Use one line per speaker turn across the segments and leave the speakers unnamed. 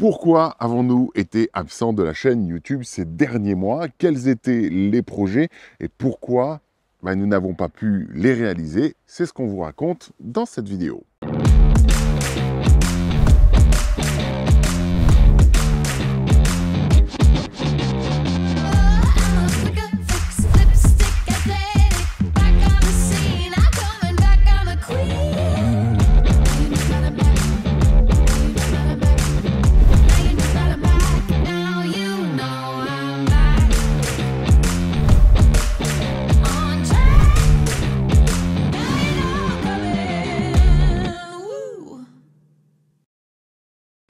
Pourquoi avons-nous été absents de la chaîne YouTube ces derniers mois Quels étaient les projets et pourquoi ben, nous n'avons pas pu les réaliser C'est ce qu'on vous raconte dans cette vidéo.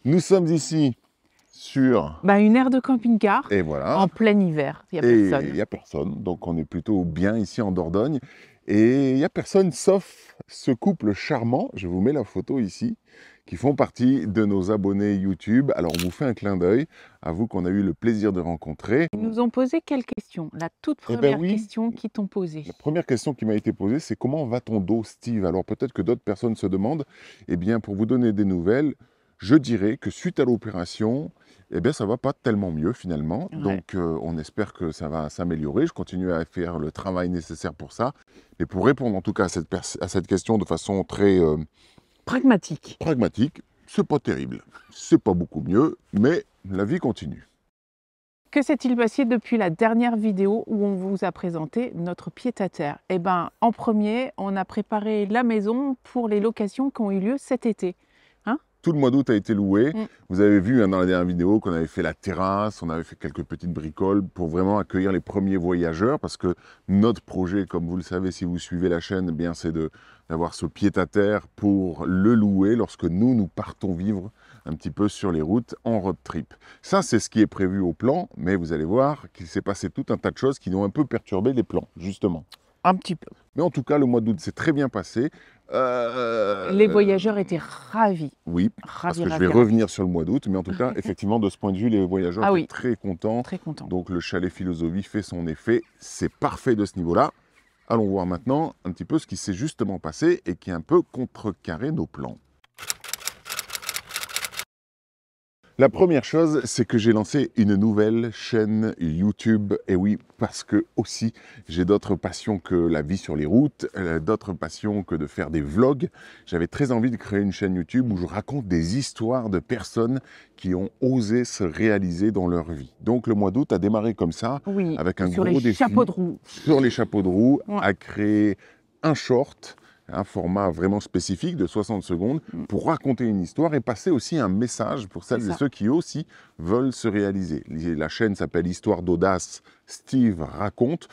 Nous sommes ici sur... Bah, une aire de camping-car. Et voilà. En plein hiver. Il n'y a et personne.
Il a personne. Donc on est plutôt bien ici en Dordogne. Et il n'y a personne sauf ce couple charmant. Je vous mets la photo ici qui font partie de nos abonnés YouTube. Alors, on vous fait un clin d'œil à vous qu'on a eu le plaisir de rencontrer.
Ils nous ont posé quelles questions La toute eh ben première question qui t'ont posée. La
première question qui m'a été posée, c'est comment va ton dos, Steve Alors, peut-être que d'autres personnes se demandent. Eh bien, pour vous donner des nouvelles, je dirais que suite à l'opération, eh bien, ça va pas tellement mieux finalement. Donc, euh, on espère que ça va s'améliorer. Je continue à faire le travail nécessaire pour ça. Mais pour répondre en tout cas à cette, question de façon très euh, pragmatique, pragmatique, c'est pas terrible. C'est pas beaucoup mieux, mais la vie continue.
Que s'est-il passé depuis la dernière vidéo où on vous a présenté notre pied-à-terre Eh bien, en premier, on a préparé la maison pour les locations qui ont eu lieu cet été.
Tout le mois d'août a été loué. Mm. Vous avez vu hein, dans la dernière vidéo qu'on avait fait la terrasse, on avait fait quelques petites bricoles pour vraiment accueillir les premiers voyageurs parce que notre projet, comme vous le savez si vous suivez la chaîne, eh bien c'est d'avoir ce pied-à-terre pour le louer lorsque nous, nous partons vivre un petit peu sur les routes en road trip. Ça, c'est ce qui est prévu au plan, mais vous allez voir qu'il s'est passé tout un tas de choses qui ont un peu perturbé les plans, justement. Un petit peu. Mais en tout cas, le mois d'août s'est très bien passé.
Euh, les voyageurs étaient ravis. Oui, parce que je vais revenir
sur le mois d'août, mais en tout cas, effectivement, de ce point de vue, les voyageurs ah étaient très contents. Très contents. Donc le chalet philosophie fait son effet, c'est parfait de ce niveau-là. Allons voir maintenant un petit peu ce qui s'est justement passé et qui a un peu contrecarré nos plans. La première chose, c'est que j'ai lancé une nouvelle chaîne YouTube. Et oui, parce que aussi, j'ai d'autres passions que la vie sur les routes, euh, d'autres passions que de faire des vlogs. J'avais très envie de créer une chaîne YouTube où je raconte des histoires de personnes qui ont osé se réaliser dans leur vie. Donc le mois d'août a démarré comme ça, avec un gros Chapeaux de roue. Sur les chapeaux de roue, à créer un short un format vraiment spécifique de 60 secondes mm. pour raconter une histoire et passer aussi un message pour celles et ceux qui aussi veulent se réaliser. La chaîne s'appelle Histoire d'audace, Steve raconte.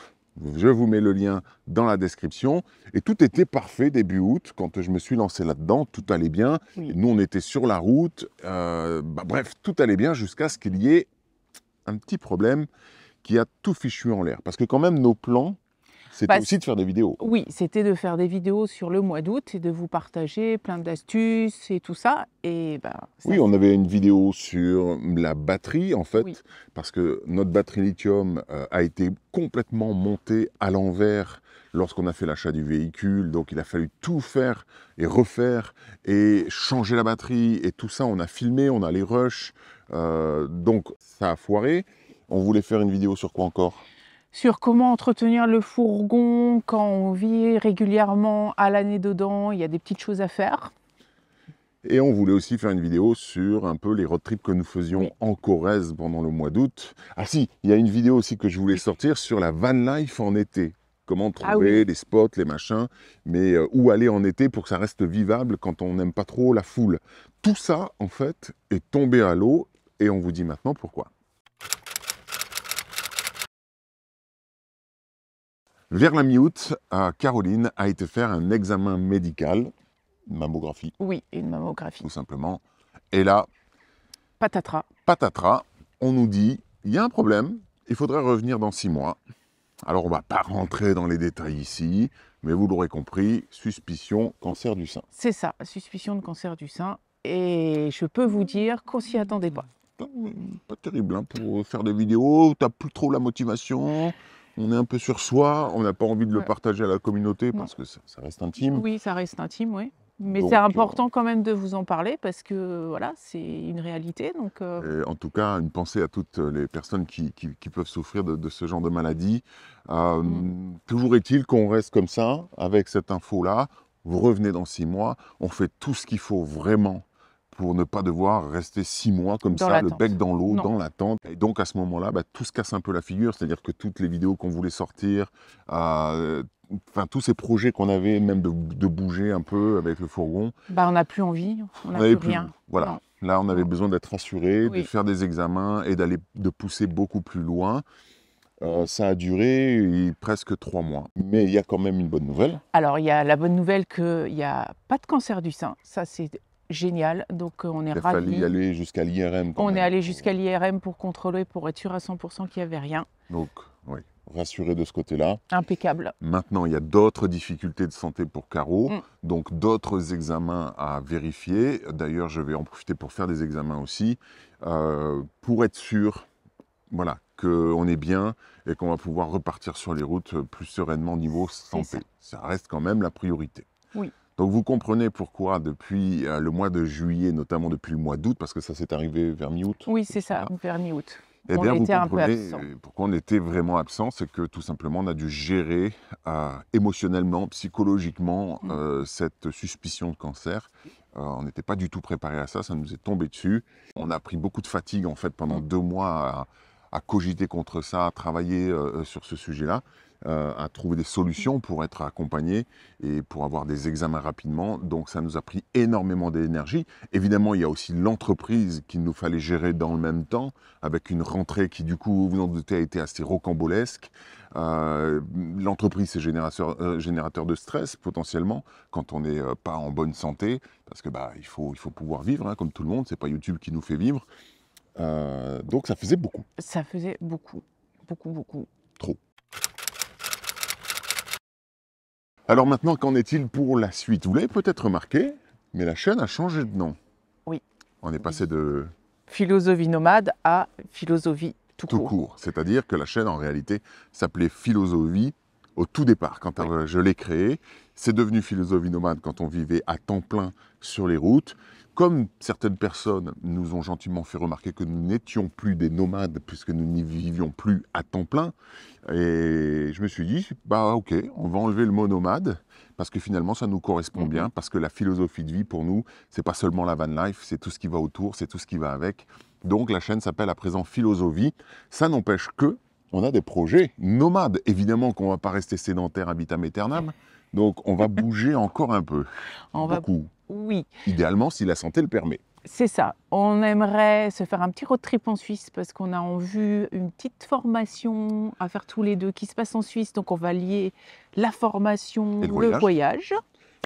Je vous mets le lien dans la description. Et tout était parfait début août. Quand je me suis lancé là-dedans, tout allait bien. Nous, on était sur la route. Euh, bah, bref, tout allait bien jusqu'à ce qu'il y ait un petit problème qui a tout fichu en l'air. Parce que quand même, nos plans, c'était aussi de faire des vidéos.
Oui, c'était de faire des vidéos sur le mois d'août et de vous partager plein d'astuces et tout ça. Ben, oui, on
avait une vidéo sur la batterie, en fait, parce que notre batterie lithium euh, a été complètement montée à l'envers lorsqu'on a fait l'achat du véhicule. Donc il a fallu tout faire et refaire et changer la batterie et tout ça. On a filmé, on a les rushs. Euh, donc ça a foiré. On voulait faire une vidéo sur quoi encore
sur comment entretenir le fourgon quand on vit régulièrement à l'année dedans. Il y a des petites choses à faire.
Et on voulait aussi faire une vidéo sur un peu les road trips que nous faisions en Corrèze pendant le mois d'août. Ah si, il y a une vidéo aussi que je voulais sortir sur la van life en été. Comment ah trouver les spots, les machins, mais euh, où aller en été pour que ça reste vivable quand on n'aime pas trop la foule. Tout ça, en fait, est tombé à l'eau et on vous dit maintenant pourquoi. Vers la mi-août, Caroline a été faire un examen médical, une mammographie. Oui, une mammographie. Tout simplement. Et là. Patatras. Patatras, on nous dit il y a un problème, il faudrait revenir dans six mois. Alors on ne va pas rentrer dans les détails ici, mais vous l'aurez compris, suspicion cancer du sein.
C'est ça, suspicion de cancer du sein. Et je peux vous dire qu'on s'y attendait pas.
Pas, terrible hein, pour faire des vidéos, t'as plus trop la motivation on est un peu sur soi, on n'a pas envie de le partager à la communauté parce que ça, reste intime.
Oui, ça reste intime, oui. Mais c'est euh, important quand même de vous en parler parce que voilà, c'est une réalité. Donc, euh.
en tout cas, une pensée à toutes les personnes qui, peuvent souffrir de, ce genre de maladie. Euh, mm. Toujours est-il qu'on reste comme ça, avec cette info-là. Vous revenez dans six mois, on fait tout ce qu'il faut vraiment pour ne pas devoir rester six mois comme ça, le bec dans l'eau, dans l'attente. Et donc à ce moment-là, bah, tout se casse un peu la figure, c'est-à-dire que toutes les vidéos qu'on voulait sortir, euh, enfin tous ces projets qu'on avait, même de, bouger un peu avec le fourgon.
Bah, on n'a plus envie, on n'a plus, rien. Voilà.
Là, on avait besoin d'être rassuré, de faire des examens et d'aller de pousser beaucoup plus loin. Euh, ça a duré euh, presque trois mois. Mais il y a quand même une bonne nouvelle.
Alors, il y a la bonne nouvelle qu'il n'y a pas de cancer du sein. Ça, c'est génial. Donc euh, on est ravis. Il
aller jusqu'à l'IRM. On est
allé jusqu'à l'IRM pour contrôler, pour être sûr à 100% qu'il n'y avait rien.
Donc, oui, rassuré de ce côté-là.
Impeccable.
Maintenant, il y a d'autres difficultés de santé pour Caro, mm. donc d'autres examens à vérifier. D'ailleurs, je vais en profiter pour faire des examens aussi, euh, pour être sûr voilà, qu'on est bien et qu'on va pouvoir repartir sur les routes plus sereinement niveau santé. ça reste quand même la priorité. Oui. Donc vous comprenez pourquoi depuis euh, le mois de juillet, notamment depuis le mois d'août, parce que ça s'est arrivé vers mi-août.
Oui, c'est ça, ah. vers mi-août. Eh était un peu euh,
pourquoi on était vraiment absent, c'est que tout simplement on a dû gérer euh, émotionnellement, psychologiquement mmh. cette suspicion de cancer. on n'était pas du tout préparé à ça, ça nous est tombé dessus. On a pris beaucoup de fatigue en fait pendant mmh. deux mois à, à cogiter contre ça, à travailler euh, euh, sur ce sujet-là, euh, à trouver des solutions pour être accompagné et pour avoir des examens rapidement. Donc ça nous a pris énormément d'énergie. Évidemment, il y a aussi l'entreprise qu'il nous fallait gérer dans le même temps, avec une rentrée qui, du coup, vous en doutez, a été assez rocambolesque. l'entreprise, c'est générateur, générateur de stress potentiellement quand on n'est pas en bonne santé, parce que bah, il, faut, il faut pouvoir vivre, hein, comme tout le monde. C'est pas YouTube qui nous fait vivre. Euh, donc ça faisait beaucoup.
Ça faisait beaucoup, beaucoup, beaucoup.
Trop. Alors maintenant, qu'en est-il pour la suite Vous l'avez peut-être remarqué, mais la chaîne a changé de nom. Oui. On est passé de...
Philosophie nomade à philosophie tout,
tout court. C'est-à-dire que la chaîne, en réalité, s'appelait Philosophie au tout départ, quand je l'ai créée. C'est devenu Philosophie nomade quand on vivait à temps plein sur les routes comme certaines personnes nous ont gentiment fait remarquer que nous n'étions plus des nomades puisque nous n'y vivions plus à temps plein, et je me suis dit, bah ok, on va enlever le mot nomade parce que finalement ça nous correspond mhm. bien, parce que la philosophie de vie pour nous, c'est pas seulement la van life, c'est tout ce qui va autour, c'est tout ce qui va avec. Donc la chaîne s'appelle à présent Philosophie. Ça n'empêche que on a des projets nomades. Évidemment qu'on va pas rester sédentaire habitam aeternam. Donc on va bouger encore un peu.
Beaucoup. Oui.
Idéalement, si la santé le permet.
C'est ça. On aimerait se faire un petit road trip en Suisse parce qu'on a en vue une petite formation à faire tous les deux qui se passe en Suisse. Donc on va lier la formation, le, voyage.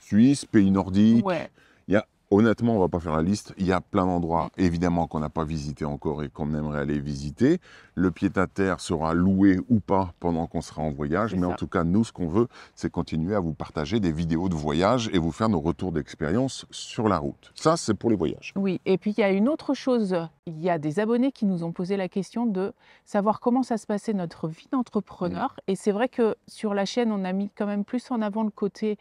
Suisse, pays nordique. Ouais. Il y a Honnêtement, on va pas faire la liste. Il y a plein d'endroits, évidemment, qu'on n'a pas visité encore et qu'on aimerait aller visiter. Le pied-à-terre sera loué ou pas pendant qu'on sera en voyage. Mais en tout cas, nous, ce qu'on veut, c'est continuer à vous partager des vidéos de voyage et vous faire nos retours d'expérience sur la route. Ça, c'est pour les voyages.
Oui, et puis il y a une autre chose. Il y a des abonnés qui nous ont posé la question de savoir comment ça se passait notre vie d'entrepreneur. Et c'est vrai que sur la chaîne, on a mis quand même plus en avant le côté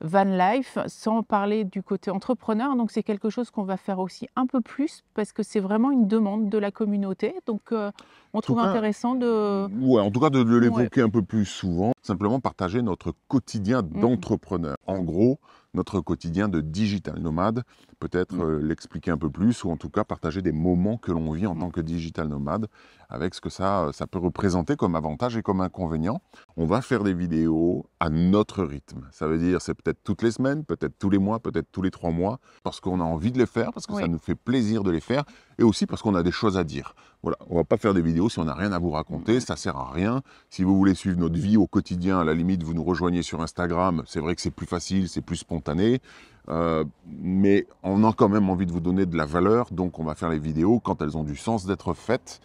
van life, sans parler du côté entrepreneur. Donc c'est quelque chose qu'on va faire aussi un peu plus parce que c'est vraiment une demande de la communauté. Donc euh, on trouve intéressant de...
Ouais, en tout cas de, l'évoquer un peu plus souvent simplement partager notre quotidien mm. d'entrepreneur. En gros, notre quotidien de digital nomade, peut-être mm. euh, l'expliquer un peu plus, ou en tout cas partager des moments que l'on vit en mm. tant que digital nomade, avec ce que ça, euh, ça peut représenter comme avantage et comme inconvénient. On va faire des vidéos à notre rythme. Ça veut dire, c'est peut-être toutes les semaines, peut-être tous les mois, peut-être tous les trois mois, parce qu'on a envie de les faire, parce que ça nous fait plaisir de les faire, et aussi parce qu'on a des choses à dire. Voilà, on va pas faire des vidéos si on n'a rien à vous raconter, ça sert à rien. Si vous voulez suivre notre vie au quotidien, à la limite, vous nous rejoignez sur Instagram. C'est vrai que c'est plus facile, c'est plus spontané, euh, mais on a quand même envie de vous donner de la valeur, donc on va faire les vidéos quand elles ont du sens d'être faites.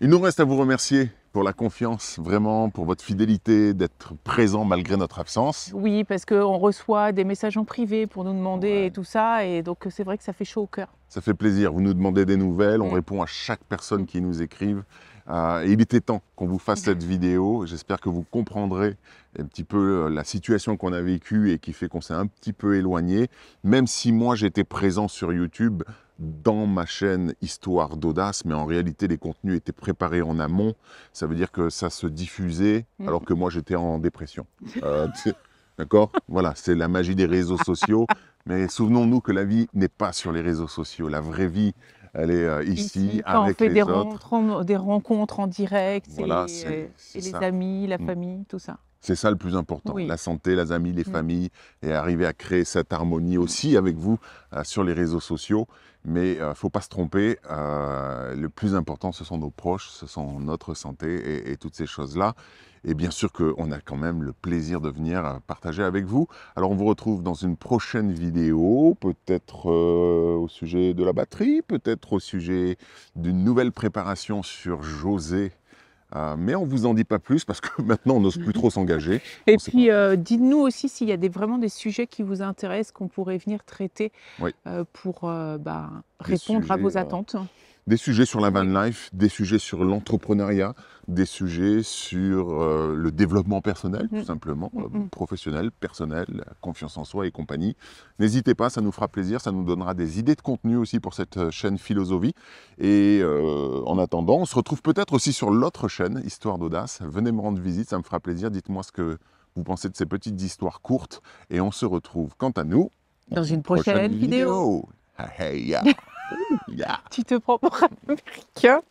Il nous reste à vous remercier pour la confiance, vraiment, pour votre fidélité, d'être présent malgré notre absence.
Oui, parce qu'on reçoit des messages en privé pour nous demander et tout ça, et donc c'est vrai que ça fait chaud au cœur.
Ça fait plaisir, vous nous demandez des nouvelles, on mm. répond à chaque personne qui nous écrive. Euh, il était temps qu'on vous fasse cette vidéo, j'espère que vous comprendrez un petit peu euh, la situation qu'on a vécue et qui fait qu'on s'est un petit peu éloigné. Même si moi j'étais présent sur YouTube, dans ma chaîne Histoire d'audace, mais en réalité les contenus étaient préparés en amont. Ça veut dire que ça se diffusait mhm. alors que moi j'étais en dépression. Euh, d'accord Voilà, c'est la magie des réseaux sociaux. mais souvenons-nous que la vie n'est pas sur les réseaux sociaux. La vraie vie, elle est euh, ici, avec fait les des autres. Rencontres
en, des rencontres en direct, euh, et, les amis, la mm. famille, tout ça.
C'est ça le plus important, la santé, les amis, les mm. familles, et arriver à créer cette harmonie aussi avec vous euh, sur les réseaux sociaux. Mais il euh, ne faut pas se tromper, euh, le plus important, ce sont nos proches, ce sont notre santé et toutes ces choses-là. Et bien sûr qu'on a quand même le plaisir de venir partager avec vous. Alors on vous retrouve dans une prochaine vidéo, peut-être au sujet de la batterie, peut-être au sujet d'une nouvelle préparation sur José euh, mais on ne vous en dit pas plus parce que maintenant on n'ose plus trop s'engager.
Et puis euh, dites-nous aussi s'il y a des, vraiment des sujets qui vous intéressent qu'on pourrait venir traiter euh, pour bah, répondre à vos attentes
des sujets sur la van life, des sujets sur l'entrepreneuriat, des sujets sur euh, le développement personnel, tout mm. simplement, euh, mm, mm. professionnel, personnel, confiance en soi et compagnie. N'hésitez pas, ça nous fera plaisir, ça nous donnera des idées de contenu aussi pour cette euh, chaîne Philosophie. Et en attendant, on se retrouve peut-être aussi sur l'autre chaîne, Histoire d'audace. Venez me rendre visite, ça me fera plaisir. Dites-moi ce que vous pensez de ces petites histoires courtes. Et on se retrouve, quant à nous,
dans une prochaine, vidéo. tu te prends pour un américain